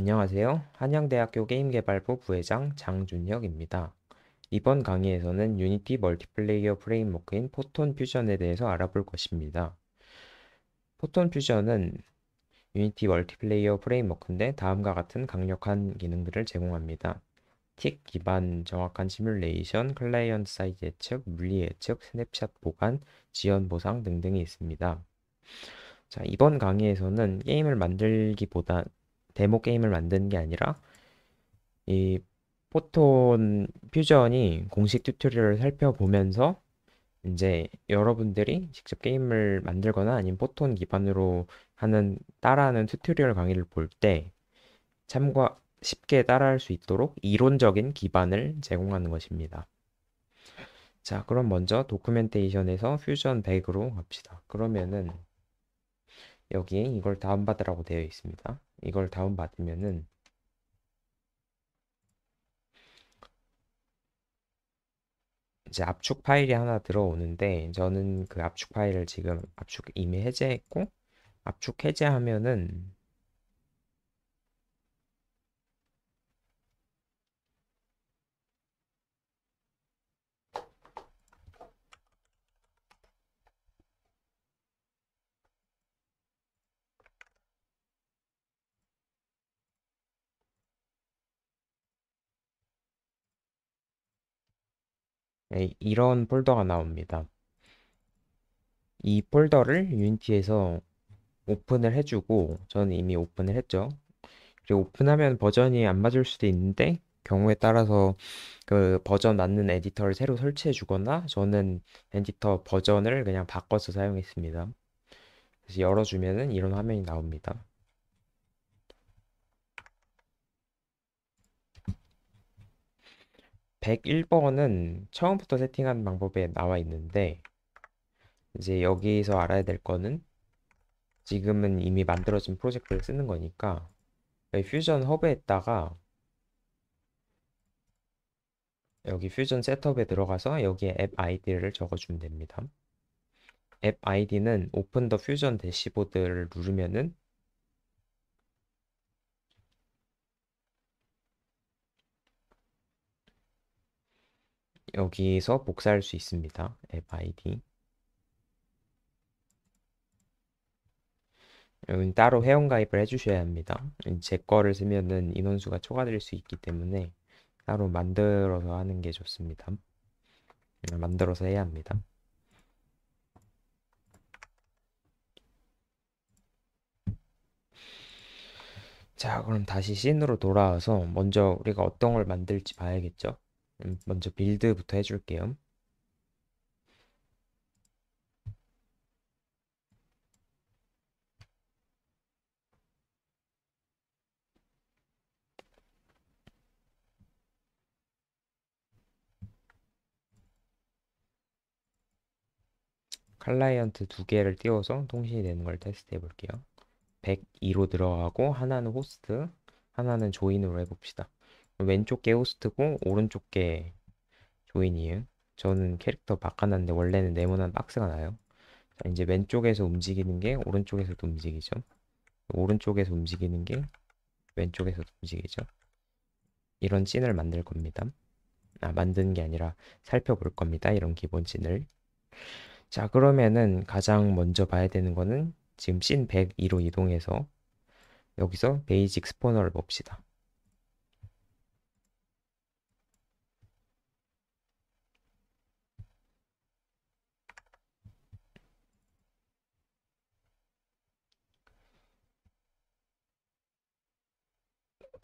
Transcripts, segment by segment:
안녕하세요. 한양대학교 게임개발부 부회장 장준혁입니다. 이번 강의에서는 유니티 멀티플레이어 프레임워크인 포톤 퓨전에 대해서 알아볼 것입니다. 포톤 퓨전은 유니티 멀티플레이어 프레임워크인데 다음과 같은 강력한 기능들을 제공합니다. 틱 기반 정확한 시뮬레이션, 클라이언트 사이즈 예측, 물리 예측, 스냅샷 보관, 지연 보상 등등이 있습니다. 자, 이번 강의에서는 게임을 만들기보다 데모 게임을 만드는 게 아니라 이 포톤 퓨전이 공식 튜토리얼을 살펴보면서 이제 여러분들이 직접 게임을 만들거나 아니면 포톤 기반으로 하는 따라하는 튜토리얼 강의를 볼 때 참과 쉽게 따라할 수 있도록 이론적인 기반을 제공하는 것입니다. 자, 그럼 먼저 도큐멘테이션에서 퓨전 100으로 갑시다. 그러면은 여기 이걸 다운받으라고 되어 있습니다. 이걸 다운받으면은 이제 압축 파일이 하나 들어오는데 저는 그 압축 파일을 지금 압축 이미 해제했고 압축 해제하면은 예, 이런 폴더가 나옵니다. 이 폴더를 유니티에서 오픈을 해주고 저는 이미 오픈을 했죠. 그리고 오픈하면 버전이 안 맞을 수도 있는데 경우에 따라서 그 버전 맞는 에디터를 새로 설치해 주거나 저는 에디터 버전을 그냥 바꿔서 사용했습니다. 그래서 열어주면 이런 화면이 나옵니다. 101번은 처음부터 세팅한 방법에 나와 있는데 이제 여기서 알아야 될 거는 지금은 이미 만들어진 프로젝트를 쓰는 거니까 퓨전 허브에다가 여기 퓨전 셋업에 들어가서 여기에 앱 아이디를 적어주면 됩니다. 앱 아이디는 오픈 더 퓨전 대시보드를 누르면은 여기서 복사할 수 있습니다. 앱 아이디. 여기는 따로 회원가입을 해주셔야 합니다. 제 거를 쓰면은 인원수가 초과될 수 있기 때문에 따로 만들어서 하는 게 좋습니다. 만들어서 해야 합니다. 자, 그럼 다시 씬으로 돌아와서 먼저 우리가 어떤 걸 만들지 봐야겠죠? 음, 먼저 빌드부터 해줄게요. 클라이언트 두 개를 띄워서 통신이 되는 걸 테스트해 볼게요. 102로 들어가고 하나는 호스트, 하나는 조인으로 해봅시다. 왼쪽 게 호스트고 오른쪽 게 조인이에요. 저는 캐릭터 바꿔놨는데 원래는 네모난 박스가 나요. 자, 이제 왼쪽에서 움직이는 게 오른쪽에서도 움직이죠. 오른쪽에서 움직이는 게 왼쪽에서도 움직이죠. 이런 씬을 만들 겁니다. 아, 만드는 게 아니라 살펴볼 겁니다. 이런 기본 씬을. 자, 그러면은 가장 먼저 봐야 되는 거는 지금 씬 102로 이동해서 여기서 베이직 스포너를 봅시다.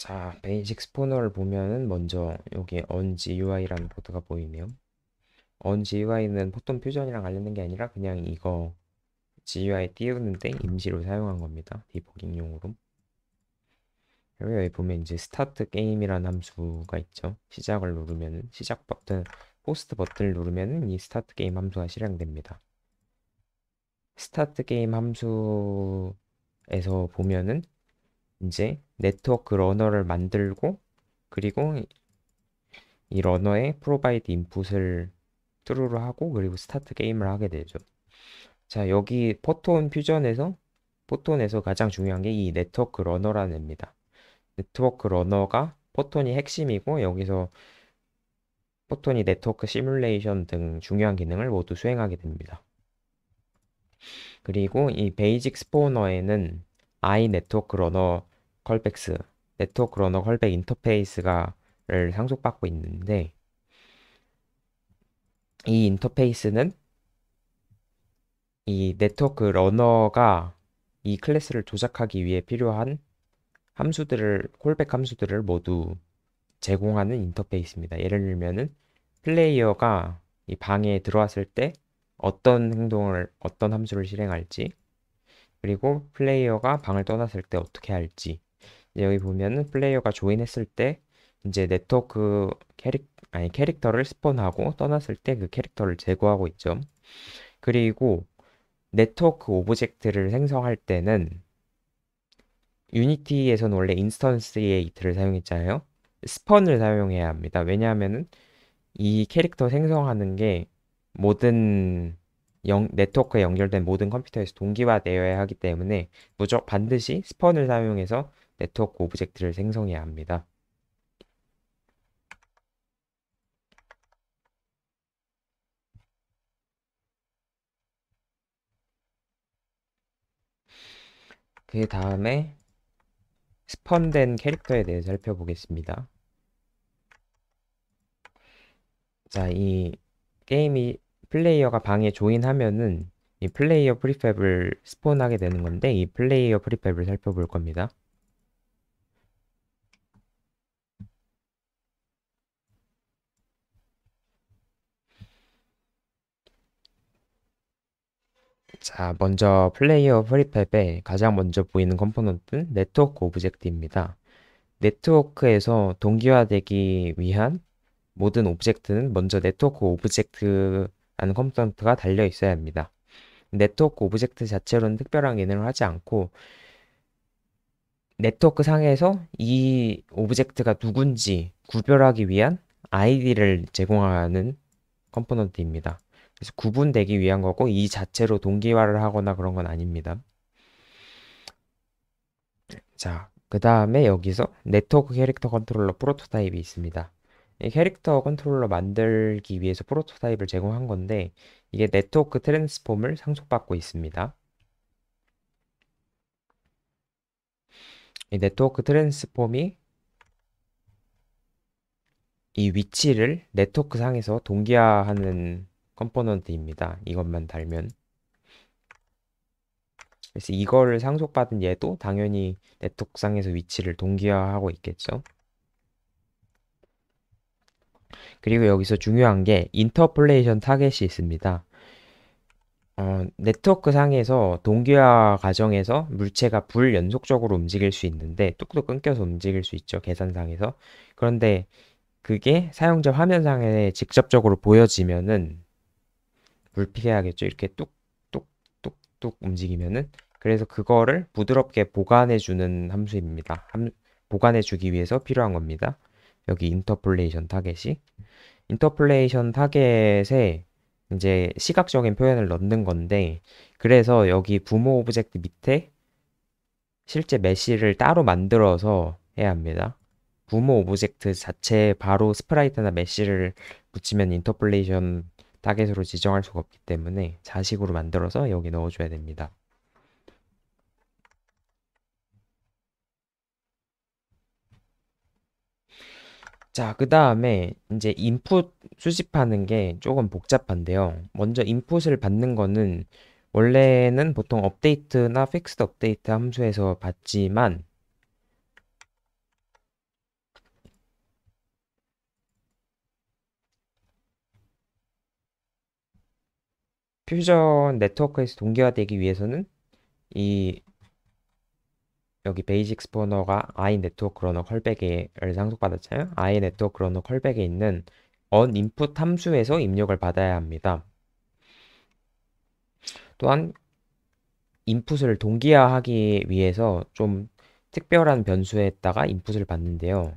자, 베이직 스포너를 보면은 먼저 여기 on GUI라는 보드가 보이네요. on GUI는 포톤 퓨전이랑 관련된 게 아니라 그냥 이거 GUI 띄우는데 임시로 사용한 겁니다. 디버깅용으로. 그리고 여기 보면 이제 스타트 게임이라는 함수가 있죠. 시작을 누르면은 시작 버튼, 포스트 버튼을 누르면은 이 스타트 게임 함수가 실행됩니다. 스타트 게임 함수에서 보면은 이제 네트워크 러너를 만들고 그리고 이 러너에 프로바이드 인풋을 트루로 하고 그리고 스타트 게임을 하게 되죠. 자 여기 포톤 퓨전에서 포톤에서 가장 중요한 게 이 네트워크 러너라는 애입니다. 네트워크 러너가 포톤이 핵심이고 여기서 포톤이 네트워크 시뮬레이션 등 중요한 기능을 모두 수행하게 됩니다. 그리고 이 베이직 스포너에는 i 네트워크 러너 컬백스 네트워크 러너 컬백 인터페이스가를 상속받고 있는데 이 인터페이스는 이 네트워크 러너가 이 클래스를 조작하기 위해 필요한 함수들을 콜백 함수들을 모두 제공하는 인터페이스입니다. 예를 들면은 플레이어가 이 방에 들어왔을 때 어떤 행동을 어떤 함수를 실행할지 그리고 플레이어가 방을 떠났을 때 어떻게 할지 여기 보면은 플레이어가 조인했을 때 이제 네트워크 캐릭 아니 캐릭터를 스폰하고 떠났을 때 그 캐릭터를 제거하고 있죠. 그리고 네트워크 오브젝트를 생성할 때는 유니티에서는 원래 인스턴스에이트를 사용했잖아요. 스폰을 사용해야 합니다. 왜냐하면은 이 캐릭터 생성하는 게 모든 영, 네트워크에 연결된 모든 컴퓨터에서 동기화되어야 하기 때문에 무조 반드시 스펀을 사용해서 네트워크 오브젝트를 생성해야 합니다. 그 다음에 스펀된 캐릭터에 대해 살펴보겠습니다. 자, 이 게임이 플레이어가 방에 조인하면은 이 플레이어 프리팹을 스폰하게 되는 건데 이 플레이어 프리팹을 살펴볼 겁니다. 자, 먼저 플레이어 프리팹에 가장 먼저 보이는 컴포넌트는 네트워크 오브젝트입니다. 네트워크에서 동기화되기 위한 모든 오브젝트는 먼저 네트워크 오브젝트 라는 컴포넌트가 달려 있어야 합니다. 네트워크 오브젝트 자체로는 특별한 기능을 하지 않고 네트워크 상에서 이 오브젝트가 누군지 구별하기 위한 아이디를 제공하는 컴포넌트입니다. 그래서 구분되기 위한 거고 이 자체로 동기화를 하거나 그런 건 아닙니다. 자, 그 다음에 여기서 네트워크 캐릭터 컨트롤러 프로토타입이 있습니다. 캐릭터 컨트롤러 만들기 위해서 프로토타입을 제공한 건데 이게 네트워크 트랜스폼을 상속받고 있습니다. 이 네트워크 트랜스폼이 이 위치를 네트워크 상에서 동기화하는 컴포넌트입니다. 이것만 달면 그래서 이거를 상속받은 얘도 당연히 네트워크 상에서 위치를 동기화하고 있겠죠. 그리고 여기서 중요한 게 인터폴레이션 타겟이 있습니다. 어, 네트워크 상에서 동기화 과정에서 물체가 불연속적으로 움직일 수 있는데 뚝뚝 끊겨서 움직일 수 있죠. 계산상에서. 그런데 그게 사용자 화면상에 직접적으로 보여지면은 불피해야겠죠 이렇게 뚝뚝뚝뚝 움직이면은 그래서 그거를 부드럽게 보관해 주는 함수입니다. 함, 보관해 주기 위해서 필요한 겁니다. 여기 인터플레이션 타겟이 인터플레이션 타겟에 이제 시각적인 표현을 넣는 건데 그래서 여기 부모 오브젝트 밑에 실제 메시를 따로 만들어서 해야 합니다. 부모 오브젝트 자체에 바로 스프라이트나 메시를 붙이면 인터플레이션 타겟으로 지정할 수가 없기 때문에 자식으로 만들어서 여기 넣어줘야 됩니다. 자, 그 다음에 이제 인풋 수집하는 게 조금 복잡한데요. 먼저 인풋을 받는 거는 원래는 보통 업데이트나 픽스 업데이트 함수에서 받지만 퓨전 네트워크에서 동기화되기 위해서는 이 여기 베이직 스포너가 i 네트워크 러너 컬백에를 상속받았잖아요. i 네트워크 러너 컬백에 있는 on input 함수에서 입력을 받아야 합니다. 또한 인풋을 동기화하기 위해서 좀 특별한 변수에다가 인풋을 받는데요.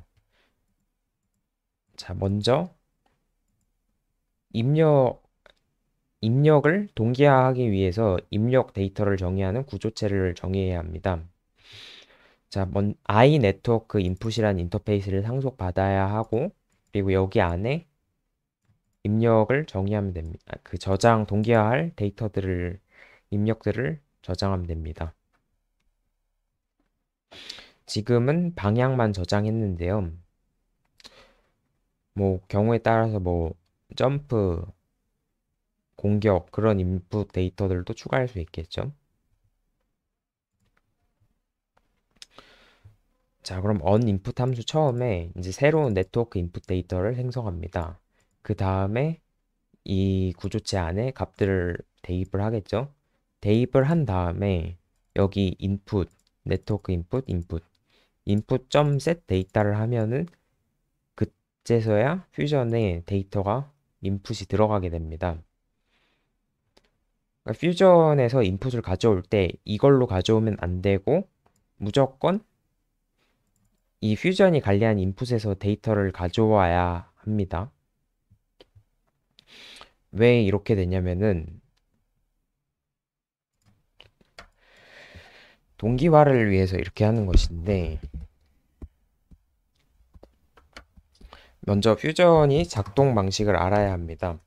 자, 먼저 입력 입력을 동기화하기 위해서 입력 데이터를 정의하는 구조체를 정의해야 합니다. 자, 먼 i 네트워크 인풋이라는 인터페이스를 상속받아야 하고 그리고 여기 안에 입력을 정의하면 됩니다. 아, 그 저장 동기화할 데이터들을 입력들을 저장하면 됩니다. 지금은 방향만 저장했는데요. 뭐 경우에 따라서 뭐 점프, 공격 그런 인풋 데이터들도 추가할 수 있겠죠. 자, 그럼 on input 함수 처음에 이제 새로운 네트워크 인풋 데이터를 생성합니다. 그 다음에 이 구조체 안에 값들을 대입을 하겠죠. 대입을 한 다음에 여기 input, 네트워크 인풋 p u t input, input.set 데이터를 하면은 그제서야 퓨전에 데이터가 인풋이 들어가게 됩니다. 그러니까 퓨전에서 인풋을 가져올 때 이걸로 가져오면 안 되고 무조건 이 퓨전이 관리한 인풋에서 데이터를 가져와야 합니다. 왜 이렇게 되냐면은 동기화를 위해서 이렇게 하는 것인데 먼저 퓨전이 작동 방식을 알아야 합니다.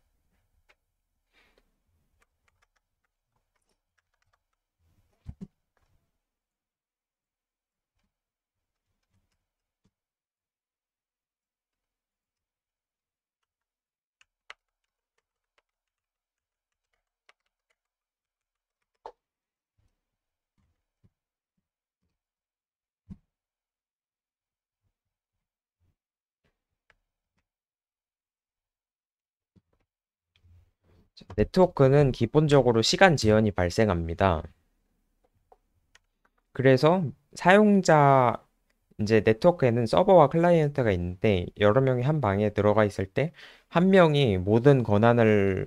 네트워크는 기본적으로 시간 지연이 발생합니다. 그래서 사용자 이제 네트워크에는 서버와 클라이언트가 있는데 여러 명이 한 방에 들어가 있을 때 한 명이 모든 권한을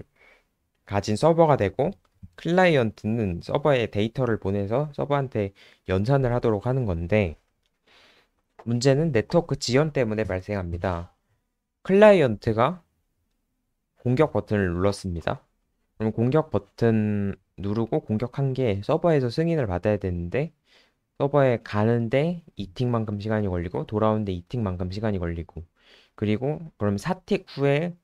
가진 서버가 되고 클라이언트는 서버에 데이터를 보내서 서버한테 연산을 하도록 하는 건데 문제는 네트워크 지연 때문에 발생합니다. 클라이언트가 공격 버튼을 눌렀습니다. 그럼 공격 버튼 누르고 공격한 게 서버에서 승인을 받아야 되는데 서버에 가는데 이팅만큼 시간이 걸리고 돌아오는데 이팅만큼 시간이 걸리고 그리고 그럼 사틱 후에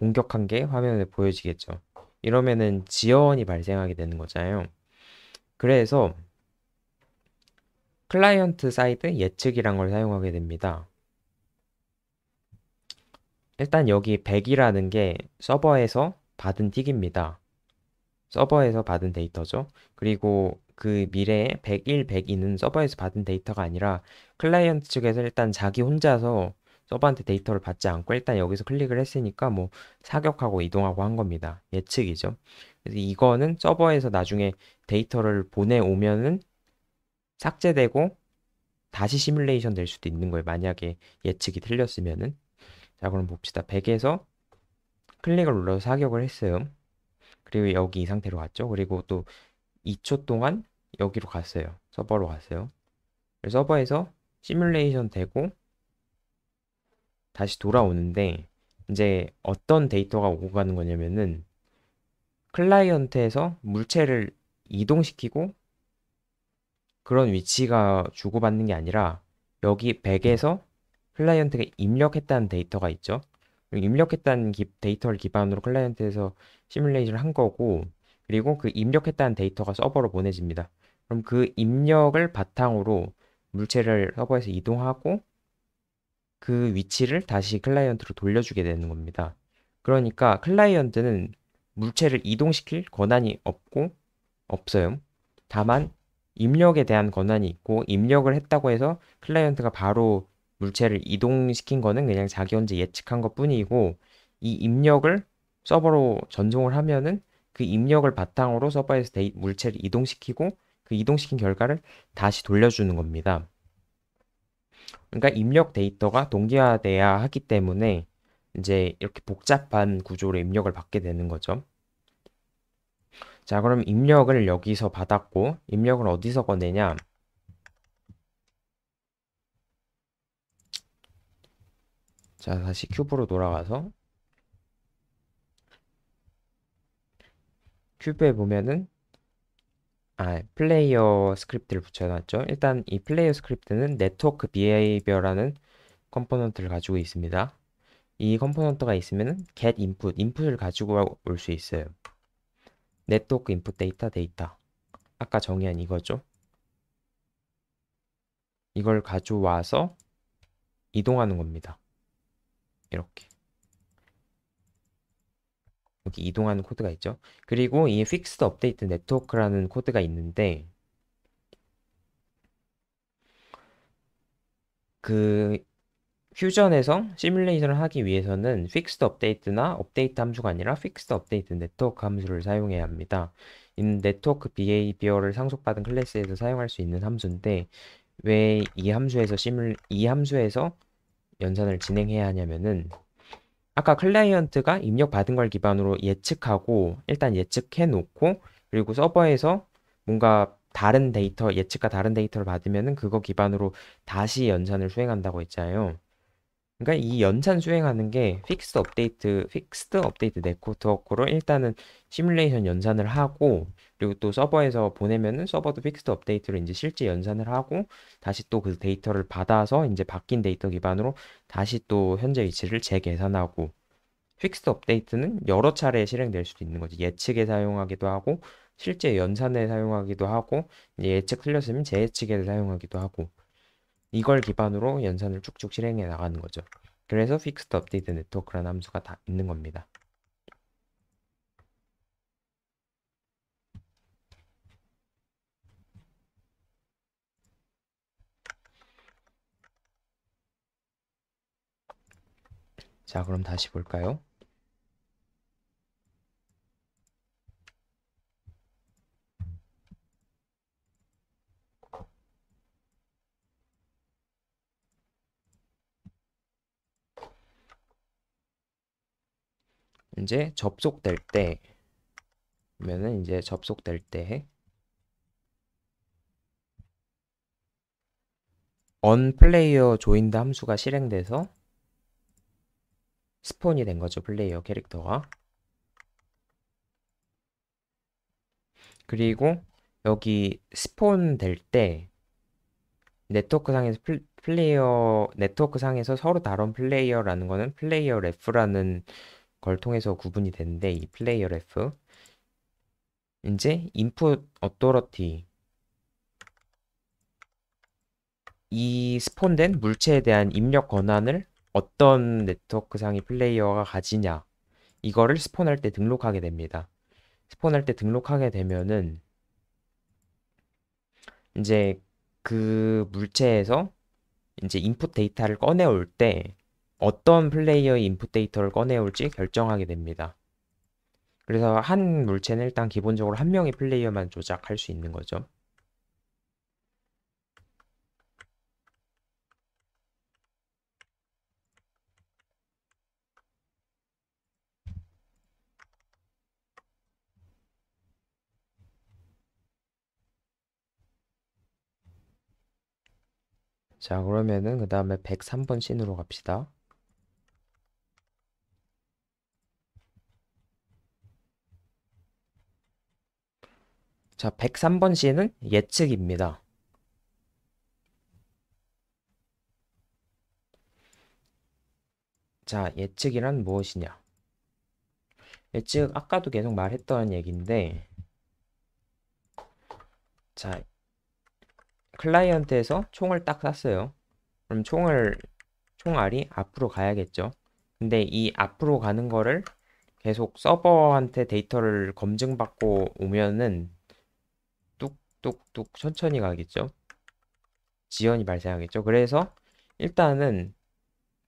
공격한 게 화면에 보여지겠죠. 이러면은 지연이 발생하게 되는 거잖아요. 그래서 클라이언트 사이드 예측이란 걸 사용하게 됩니다. 일단 여기 100이라는 게 서버에서 받은 틱입니다. 서버에서 받은 데이터죠. 그리고 그 미래에 101, 102는 서버에서 받은 데이터가 아니라 클라이언트 측에서 일단 자기 혼자서 서버한테 데이터를 받지 않고 일단 여기서 클릭을 했으니까 뭐 사격하고 이동하고 한 겁니다. 예측이죠. 그래서 이거는 서버에서 나중에 데이터를 보내오면은 삭제되고 다시 시뮬레이션 될 수도 있는 거예요. 만약에 예측이 틀렸으면은. 자 그럼 봅시다 100에서 클릭을 눌러서 사격을 했어요 그리고 여기 이 상태로 갔죠 그리고 또 2초 동안 여기로 갔어요 서버로 갔어요 서버에서 시뮬레이션 되고 다시 돌아오는데 이제 어떤 데이터가 오고 가는 거냐면은 클라이언트에서 물체를 이동시키고 그런 위치가 주고받는 게 아니라 여기 100에서 클라이언트가 입력했다는 데이터가 있죠. 입력했다는 기, 데이터를 기반으로 클라이언트에서 시뮬레이션을 한 거고 그리고 그 입력했다는 데이터가 서버로 보내집니다. 그럼 그 입력을 바탕으로 물체를 서버에서 이동하고 그 위치를 다시 클라이언트로 돌려주게 되는 겁니다. 그러니까 클라이언트는 물체를 이동시킬 권한이 없고 없어요. 다만 입력에 대한 권한이 있고 입력을 했다고 해서 클라이언트가 바로 물체를 이동시킨 거는 그냥 자기 혼자 예측한 것 뿐이고 이 입력을 서버로 전송을 하면은 그 입력을 바탕으로 서버에서 데이, 물체를 이동시키고 그 이동시킨 결과를 다시 돌려주는 겁니다. 그러니까 입력 데이터가 동기화돼야 하기 때문에 이제 이렇게 복잡한 구조로 입력을 받게 되는 거죠. 자, 그럼 입력을 여기서 받았고 입력을 어디서 꺼내냐? 자, 다시 큐브로 돌아가서 큐브에 보면은 아, 플레이어 스크립트를 붙여놨죠. 일단 이 플레이어 스크립트는 네트워크 비헤이비어라는 컴포넌트를 가지고 있습니다. 이 컴포넌트가 있으면은 get input, input을 가지고 올 수 있어요. 네트워크 input 데이터 데이터. 아까 정의한 이거죠. 이걸 가져와서 이동하는 겁니다. 이렇게 여기 이동하는 코드가 있죠. 그리고 이 fixed update network라는 코드가 있는데 그 퓨전에서 시뮬레이션을 하기 위해서는 fixed update나 update 함수가 아니라 fixed update network 함수를 사용해야 합니다. 이 network behavior를 상속받은 클래스에서 사용할 수 있는 함수인데 왜 이 함수에서 시뮬 이 함수에서 연산을 진행해야 하냐면은 아까 클라이언트가 입력받은 걸 기반으로 예측하고 일단 예측해 놓고 그리고 서버에서 뭔가 다른 데이터 예측과 다른 데이터를 받으면은 그거 기반으로 다시 연산을 수행한다고 했잖아요. 그러니까 이 연산 수행하는 게 픽스 업데이트, 픽스드 업데이트 네코트워크로 일단은 시뮬레이션 연산을 하고 그리고 또 서버에서 보내면은 서버도 픽스드 업데이트로 이제 실제 연산을 하고 다시 또 그 데이터를 받아서 이제 바뀐 데이터 기반으로 다시 또 현재 위치를 재계산하고 픽스드 업데이트는 여러 차례 실행될 수도 있는 거지 예측에 사용하기도 하고 실제 연산에 사용하기도 하고 예측 틀렸으면 재예측에 사용하기도 하고 이걸 기반으로 연산을 쭉쭉 실행해 나가는 거죠. 그래서 fixed update network라는 함수가 다 있는 겁니다. 자 그럼 다시 볼까요? 이제 접속될 때 그러면은 이제 접속될 때 onPlayer joined 함수가 실행돼서 스폰이 된 거죠. 플레이어 캐릭터가. 그리고 여기 스폰 될 때 네트워크 상에서 플레이어 네트워크 상에서 서로 다른 플레이어라는 거는 플레이어 레프라는 걸 통해서 구분이 되는데 이 플레이어 ref 이제 input authority 이 스폰된 물체에 대한 입력 권한을 어떤 네트워크 상의 플레이어가 가지냐 이거를 스폰할 때 등록하게 됩니다. 스폰할 때 등록하게 되면은 이제 그 물체에서 이제 인풋 데이터를 꺼내올 때 어떤 플레이어의 인풋 데이터를 꺼내올지 결정하게 됩니다. 그래서 한 물체는 일단 기본적으로 한 명의 플레이어만 조작할 수 있는 거죠. 자 그러면은 그 다음에 103번 씬으로 갑시다. 자, 103번 시에는 예측입니다. 자, 예측이란 무엇이냐? 예측 아까도 계속 말했던 얘기인데 자, 클라이언트에서 총을 딱 쐈어요. 그럼 총을 총알이 앞으로 가야겠죠. 근데 이 앞으로 가는 거를 계속 서버한테 데이터를 검증받고 오면은 뚝뚝 천천히 가겠죠. 지연이 발생하겠죠. 그래서 일단은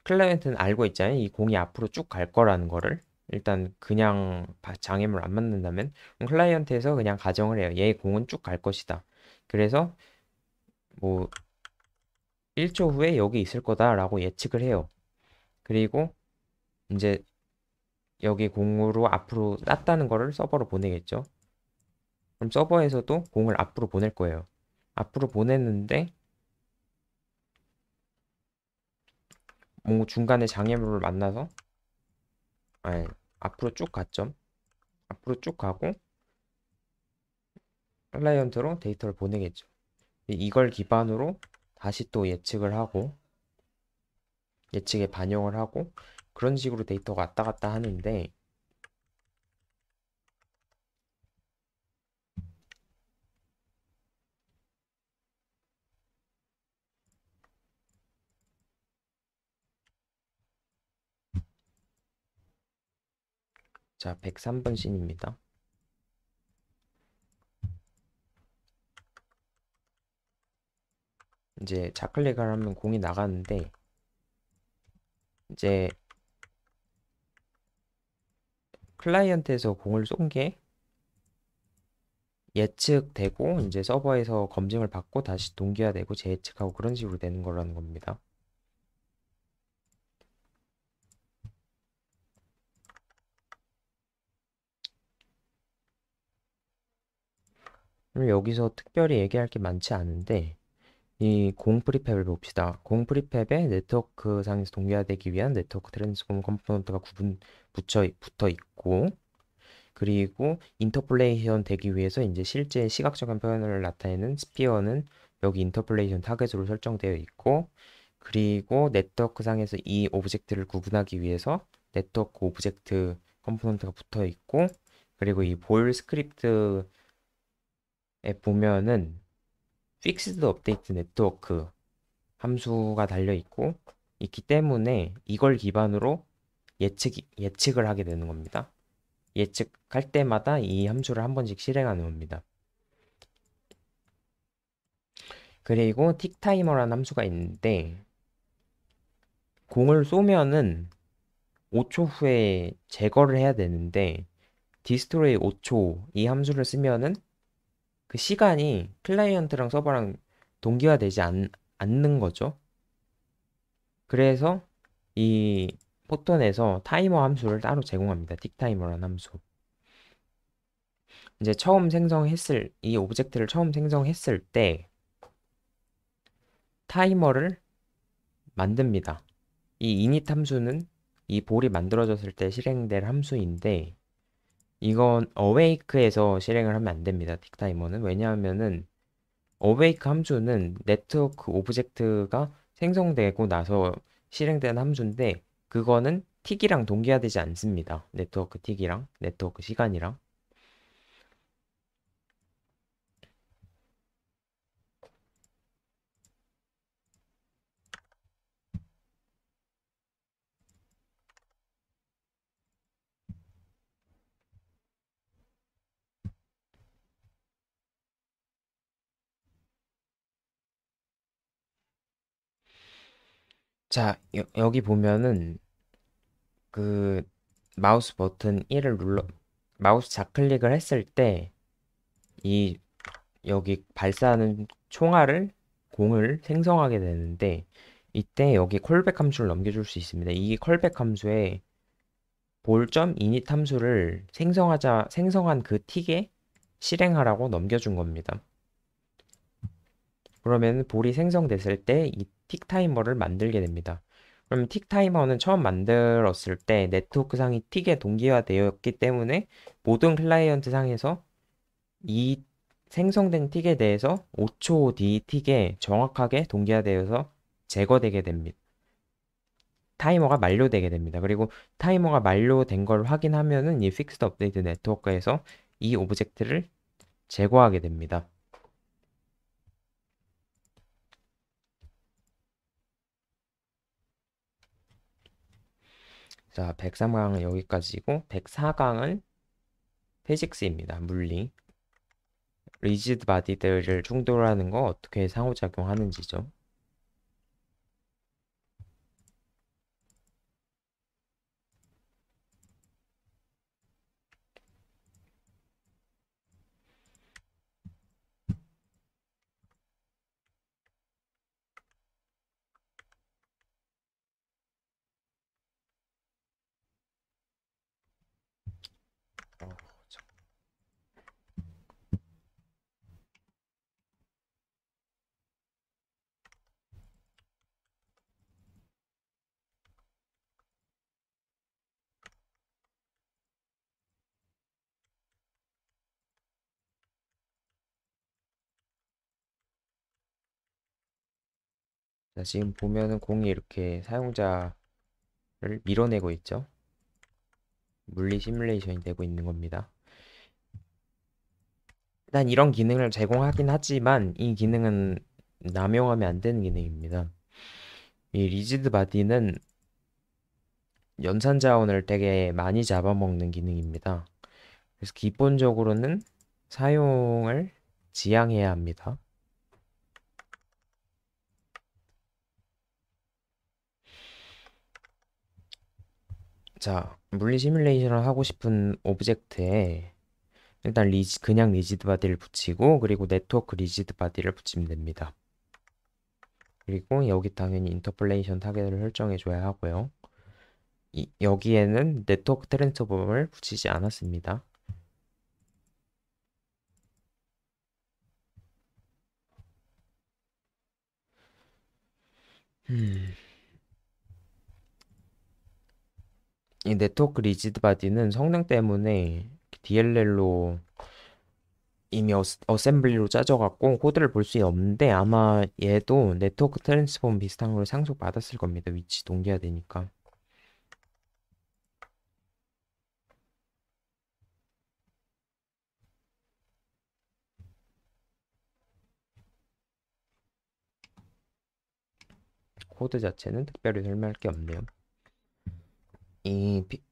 클라이언트는 알고 있잖아요. 이 공이 앞으로 쭉 갈 거라는 거를 일단 그냥 장애물 안 맞는다면 클라이언트에서 그냥 가정을 해요. 얘 공은 쭉 갈 것이다. 그래서 뭐 1초 후에 여기 있을 거다라고 예측을 해요. 그리고 이제 여기 공으로 앞으로 땄다는 거를 서버로 보내겠죠. 그럼 서버에서도 공을 앞으로 보낼 거예요. 앞으로 보냈는데 뭐 중간에 장애물을 만나서 아니, 앞으로 쭉 갔죠. 앞으로 쭉 가고 클라이언트로 데이터를 보내겠죠. 이걸 기반으로 다시 또 예측을 하고 예측에 반영을 하고 그런 식으로 데이터가 왔다 갔다 하는데 자, 103번 씬입니다. 이제 자클릭을 하면 공이 나가는데 이제 클라이언트에서 공을 쏜 게 예측되고 이제 서버에서 검증을 받고 다시 동기화되고 재예측하고 그런 식으로 되는 거라는 겁니다. 여기서 특별히 얘기할 게 많지 않은데 이 공 프리팹을 봅시다. 공 프리팹에 네트워크 상에서 동기화되기 위한 네트워크 트랜스폼 컴포넌트가 구분 붙여, 붙어 있고 그리고 인터플레이션 되기 위해서 이제 실제 시각적인 표현을 나타내는 스피어는 여기 인터플레이션 타겟으로 설정되어 있고 그리고 네트워크 상에서 이 오브젝트를 구분하기 위해서 네트워크 오브젝트 컴포넌트가 붙어 있고 그리고 이 볼 스크립트 보면은 fixed update network 함수가 달려 있고 있기 때문에 이걸 기반으로 예측 예측을 하게 되는 겁니다. 예측할 때마다 이 함수를 한 번씩 실행하는 겁니다. 그리고 틱타이머라는 함수가 있는데 공을 쏘면은 5초 후에 제거를 해야 되는데 디스토로이 5초 이 함수를 쓰면은 그 시간이 클라이언트랑 서버랑 동기화되지 않, 않는 거죠. 그래서 이포턴에서 타이머 함수를 따로 제공합니다. 틱타이머라는 함수. 이제 처음 생성했을 이 오브젝트를 처음 생성했을 때 타이머를 만듭니다. 이 init 함수는 이 볼이 만들어졌을 때 실행될 함수인데 이건 awake에서 실행을 하면 안 됩니다. 딕타이머는 왜냐하면은 awake 함수는 네트워크 오브젝트가 생성되고 나서 실행된 함수인데 그거는 틱이랑 동기화되지 않습니다. 네트워크 틱이랑 네트워크 시간이랑 자, 여, 기 보면은 그 마우스 버튼 1을 눌러 마우스 좌클릭을 했을 때 이 여기 발사하는 총알을 공을 생성하게 되는데 이때 여기 콜백 함수를 넘겨줄 수 있습니다. 이 콜백 함수에 볼점 이닛 함수를 생성하자 생성한 그 틱에 실행하라고 넘겨준 겁니다. 그러면 볼이 생성됐을 때이 틱타이머를 만들게 됩니다. 그럼 틱타이머는 처음 만들었을 때 네트워크 상이 틱에 동기화되었기 때문에 모든 클라이언트 상에서 이 생성된 틱에 대해서 5초 뒤 틱에 정확하게 동기화되어서 제거되게 됩니다. 타이머가 만료되게 됩니다. 그리고 타이머가 만료된 걸 확인하면은 이 픽스드 업데이트 네트워크에서 이 오브젝트를 제거하게 됩니다. 자, 103강은 여기까지고 104강은 페식스입니다 물리. 리지드 바디들을 충돌하는 거 어떻게 상호작용하는지죠. 자, 지금 보면은 공이 이렇게 사용자를 밀어내고 있죠. 물리 시뮬레이션이 되고 있는 겁니다. 일단 이런 기능을 제공하긴 하지만 이 기능은 남용하면 안 되는 기능입니다. 이 리지드 바디는 연산 자원을 되게 많이 잡아먹는 기능입니다. 그래서 기본적으로는 사용을 지양해야 합니다. 자, 물리 시뮬레이션을 하고 싶은 오브젝트에 일단 리지, 그냥 리지드 바디를 붙이고 그리고 네트워크 리지드 바디를 붙이면 됩니다. 그리고 여기 당연히 인터폴레이션 타겟을 설정해 줘야 하고요. 이, 여기에는 네트워크 트랜스폼을 붙이지 않았습니다. 음. 네트워크 리지드 바디는 성능 때문에 DLL로 이미 어스, 어셈블리로 짜져갖고 코드를 볼 수 없는데 아마 얘도 네트워크 트랜스폼 비슷한 걸 상속받았을 겁니다. 위치 동기화 되니까. 코드 자체는 특별히 설명할 게 없네요. 이 비,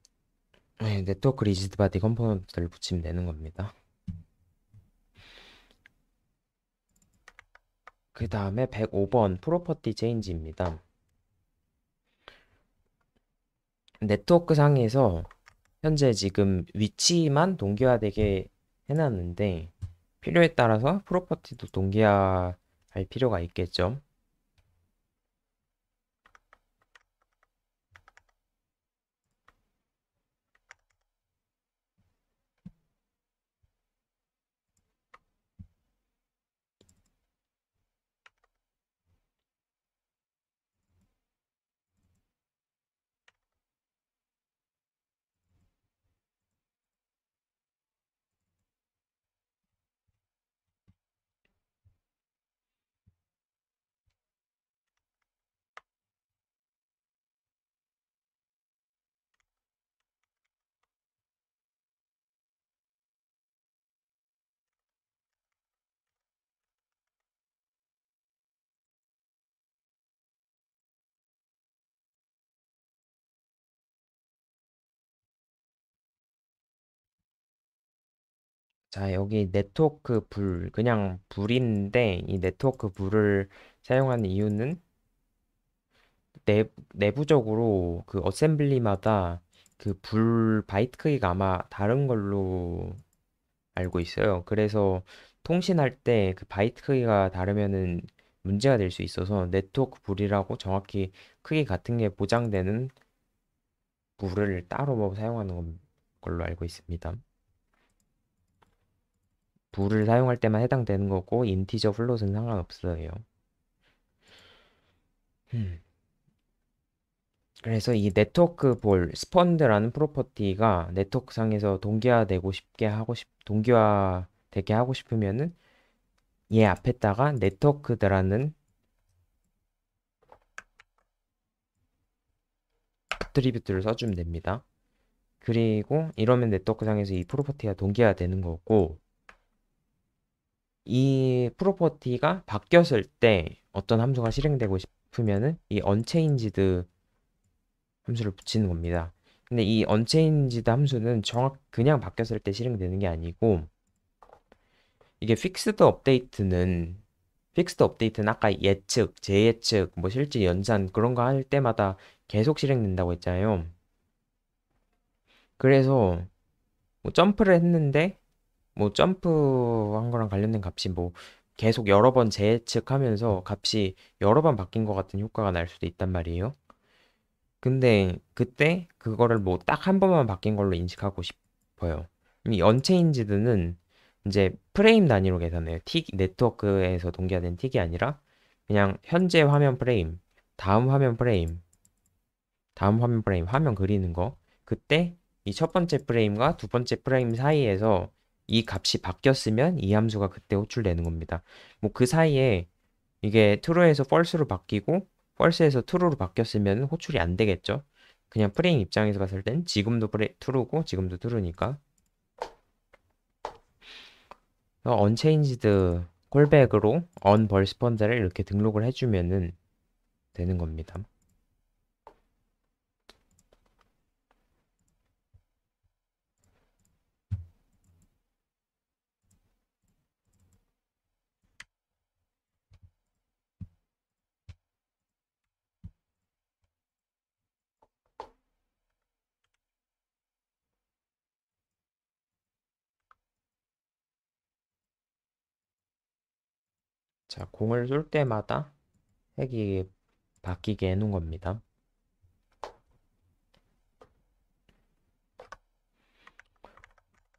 네, 네트워크 리지드 바디 컴포넌트를 붙이면 되는 겁니다. 그 다음에 105번 프로퍼티 체인지입니다. 네트워크 상에서 현재 지금 위치만 동기화되게 해놨는데 필요에 따라서 프로퍼티도 동기화할 필요가 있겠죠. 자, 여기 네트워크 불, 그냥 불인데 이 네트워크 불을 사용하는 이유는 내, 내부적으로 그 어셈블리마다 그 불 바이트 크기가 아마 다른 걸로 알고 있어요. 그래서 통신할 때 그 바이트 크기가 다르면은 문제가 될 수 있어서 네트워크 불이라고 정확히 크기 같은 게 보장되는 불을 따로 뭐 사용하는 걸로 알고 있습니다. 부를 사용할 때만 해당되는 거고 인티저 플롯은 상관없어요. 음. 그래서 이 네트워크 볼 스펀드라는 프로퍼티가 네트워크상에서 동기화되고 싶게 하고 싶 동기화 되게 하고 싶으면은 얘 앞에다가 네트워크드라는 트리뷰트를 써주면 됩니다. 그리고 이러면 네트워크상에서 이 프로퍼티가 동기화되는 거고 이 프로퍼티가 바뀌었을 때 어떤 함수가 실행되고 싶으면은 이 unchanged 함수를 붙이는 겁니다. 근데 이 unchanged 함수는 정확 그냥 바뀌었을 때 실행되는 게 아니고 이게 fixed update는 fixed update는 아까 예측, 재예측, 뭐 실제 연산 그런 거 할 때마다 계속 실행된다고 했잖아요. 그래서 뭐 점프를 했는데 뭐 점프한 거랑 관련된 값이 뭐 계속 여러 번 재측하면서 값이 여러 번 바뀐 것 같은 효과가 날 수도 있단 말이에요. 근데 그때 그거를 뭐 딱 한 번만 바뀐 걸로 인식하고 싶어요. 이 언체인지드는 이제 프레임 단위로 계산해요. 틱 네트워크에서 동기화된 틱이 아니라 그냥 현재 화면 프레임, 다음 화면 프레임, 다음 화면 프레임, 화면 그리는 거 그때 이 첫 번째 프레임과 두 번째 프레임 사이에서 이 값이 바뀌었으면 이 함수가 그때 호출되는 겁니다. 뭐 그 사이에 이게 true에서 false로 바뀌고 false에서 true로 바뀌었으면 호출이 안 되겠죠. 그냥 프레임 입장에서 봤을 땐 지금도 true고 지금도 true니까. 언체인지드 콜백으로 언 벌스펀드를 이렇게 등록을 해주면 되는 겁니다. 자, 공을 쏠 때마다 핵이 바뀌게 해놓은 겁니다.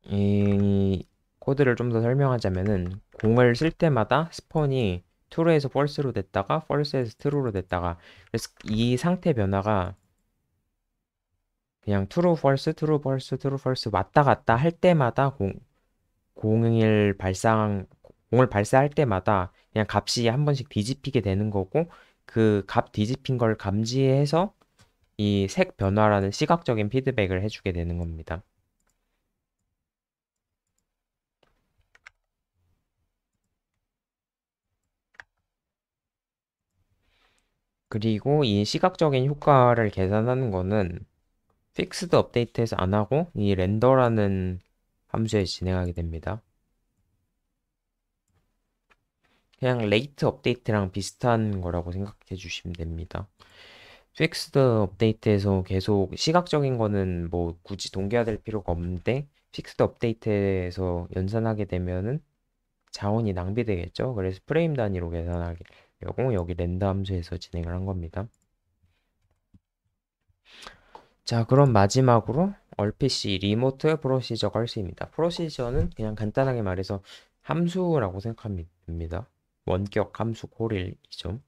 이 코드를 좀 더 설명하자면은 공을 쓸 때마다 스폰이 트루에서 펄스로 됐다가 펄스에서 트루로 됐다가 그래서 이 상태 변화가 그냥 트루 펄스 트루 펄스 트루 펄스 왔다 갔다 할 때마다 공 공을 발상 공을 발사할 때마다 그냥 값이 한 번씩 뒤집히게 되는 거고 그 값 뒤집힌 걸 감지해서 이 색 변화라는 시각적인 피드백을 해주게 되는 겁니다. 그리고 이 시각적인 효과를 계산하는 거는 픽스드 업데이트에서 안 하고 이 r 렌더라는 함수에 진행하게 됩니다. 그냥 레이트 업데이트랑 비슷한 거라고 생각해 주시면 됩니다. 픽스드 업데이트에서 계속 시각적인 거는 뭐 굳이 동기화될 필요가 없는데 픽스드 업데이트에서 연산하게 되면은 자원이 낭비되겠죠. 그래서 프레임 단위로 계산하려고 여기 랜드 함수에서 진행을 한 겁니다. 자 그럼 마지막으로 얼피시 리모트 프로시저 걸스입니다. 프로시저는 그냥 간단하게 말해서 함수라고 생각합니다. 원격 함수 코릴이죠.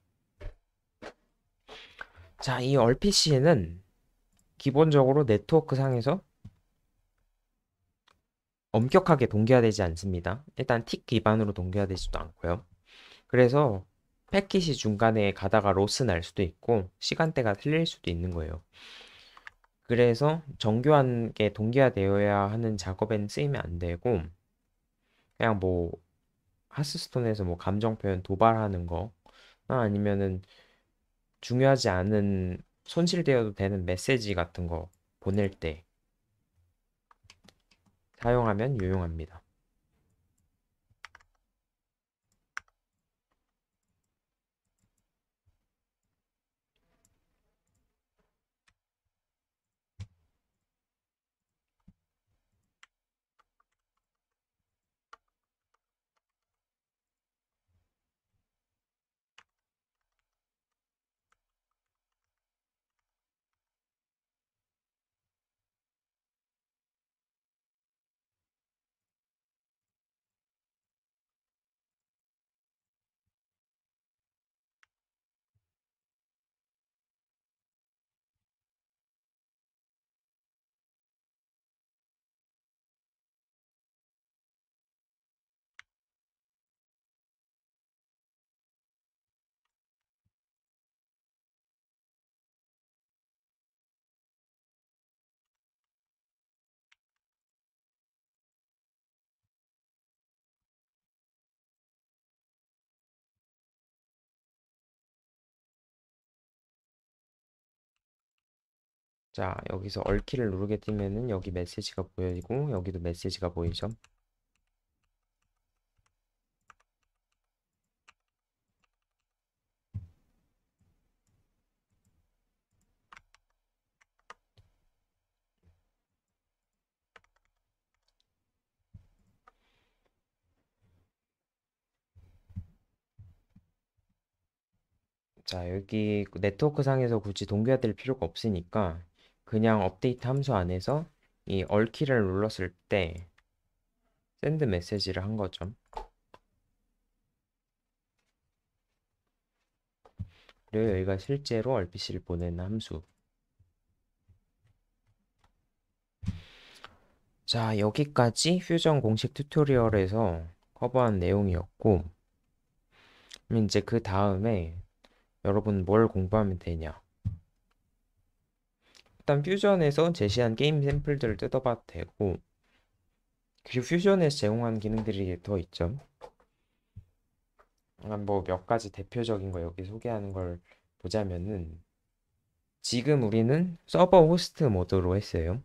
자, 이 얼PC는 기본적으로 네트워크 상에서 엄격하게 동기화되지 않습니다. 일단 틱 기반으로 동기화되지도 않고요. 그래서 패킷이 중간에 가다가 로스 날 수도 있고 시간대가 틀릴 수도 있는 거예요. 그래서 정교한 게 동기화되어야 하는 작업엔 쓰이면 안 되고 그냥 뭐 하스스톤에서 뭐 감정 표현 도발하는 거나 아니면은 중요하지 않은 손실되어도 되는 메시지 같은 거 보낼 때 사용하면 유용합니다. 자 여기서 얼키를 누르게 되면은 여기 메시지가 보이고 여기도 메시지가 보이죠 자 여기 네트워크 상에서 굳이 동기화될 필요가 없으니까 그냥 업데이트 함수 안에서 이 얼키를 눌렀을 때 샌드 메시지를 한 거죠. 그리고 여기가 실제로 RPC를 보내는 함수. 자, 여기까지 퓨전 공식 튜토리얼에서 커버한 내용이었고, 이제 그 다음에 여러분 뭘 공부하면 되냐? 일단 퓨전에서 제시한 게임 샘플들을 뜯어봐도 되고 그리고 퓨전에서 제공하는 기능들이 더 있죠. 아, 뭐몇 가지 대표적인 거 여기 소개하는 걸 보자면은 지금 우리는 서버 호스트 모드로 했어요.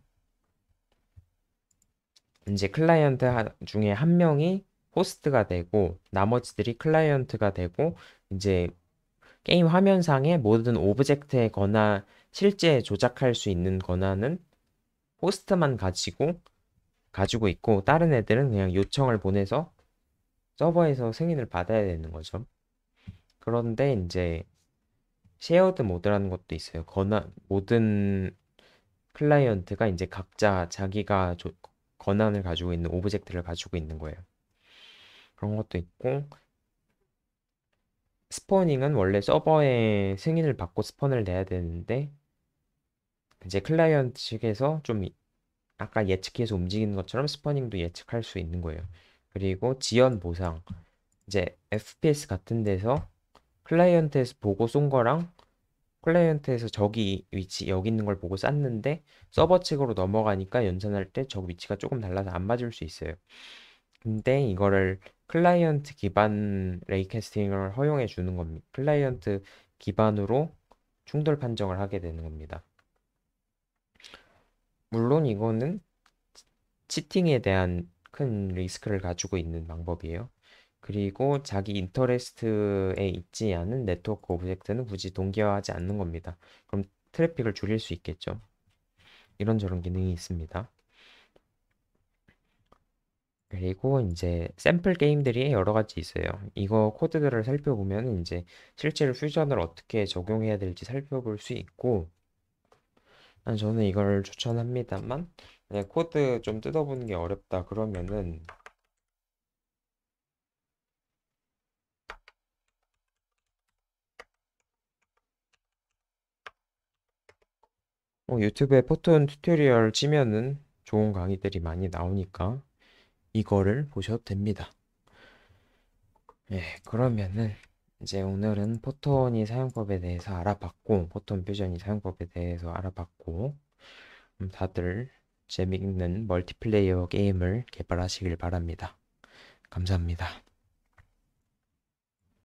이제 클라이언트 중에 한 명이 호스트가 되고 나머지들이 클라이언트가 되고 이제 게임 화면상의 모든 오브젝트에 거나 실제 조작할 수 있는 권한은 호스트만 가지고 가지고 있고 다른 애들은 그냥 요청을 보내서 서버에서 승인을 받아야 되는 거죠. 그런데 이제 셰어드 모드라는 것도 있어요. 권한 모든 클라이언트가 이제 각자 자기가 조, 권한을 가지고 있는 오브젝트를 가지고 있는 거예요. 그런 것도 있고 스포닝은 원래 서버에 승인을 받고 스폰을 내야 되는데 이제 클라이언트 측에서 좀 아까 예측해서 움직이는 것처럼 스퍼닝도 예측할 수 있는 거예요. 그리고 지연 보상. 이제 FPS 같은 데서 클라이언트에서 보고 쏜 거랑 클라이언트에서 저기 위치 여기 있는 걸 보고 쐈는데 서버 측으로 넘어가니까 연산할 때 저 위치가 조금 달라서 안 맞을 수 있어요. 근데 이거를 클라이언트 기반 레이캐스팅을 허용해 주는 겁니다. 클라이언트 기반으로 충돌 판정을 하게 되는 겁니다. 물론 이거는 치팅에 대한 큰 리스크를 가지고 있는 방법이에요. 그리고 자기 인터레스트에 있지 않은 네트워크 오브젝트는 굳이 동기화하지 않는 겁니다. 그럼 트래픽을 줄일 수 있겠죠. 이런저런 기능이 있습니다. 그리고 이제 샘플 게임들이 여러 가지 있어요. 이거 코드들을 살펴보면 이제 실제로 퓨전을 어떻게 적용해야 될지 살펴볼 수 있고 저는 이걸 추천합니다만 만약 코드 좀 뜯어보는 게 어렵다 그러면은 어, 유튜브에 포톤 튜토리얼 치면은 좋은 강의들이 많이 나오니까 이거를 보셔도 됩니다. 예, 그러면은 이제 오늘은 포톤이 사용법에 대해서 알아봤고 포톤 퓨전이 사용법에 대해서 알아봤고 음, 다들 재미있는 멀티플레이어 게임을 개발하시길 바랍니다. 감사합니다.